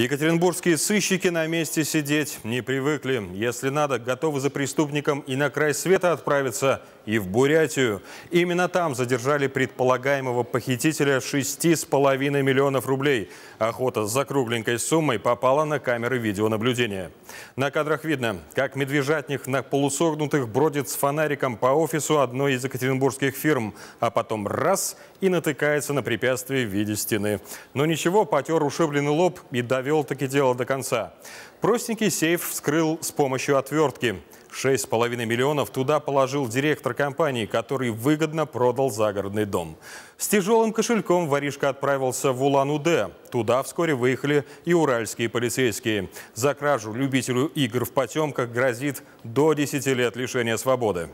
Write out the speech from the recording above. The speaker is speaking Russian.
Екатеринбургские сыщики на месте сидеть не привыкли. Если надо, готовы за преступником и на край света отправиться, и в Бурятию. Именно там задержали предполагаемого похитителя 6,5 миллионов рублей. Охота за кругленькой суммой попала на камеры видеонаблюдения. На кадрах видно, как медвежатник на полусогнутых бродит с фонариком по офису одной из екатеринбургских фирм, а потом раз и натыкается на препятствие в виде стены. Но ничего, потер ушибленный лоб и довел таки дело до конца. Простенький сейф вскрыл с помощью отвертки. 6,5 миллионов туда положил директор компании, который выгодно продал загородный дом. С тяжелым кошельком воришка отправился в Улан-Удэ. Туда вскоре выехали и уральские полицейские. За кражу любителю игр в потемках грозит до 10 лет лишения свободы.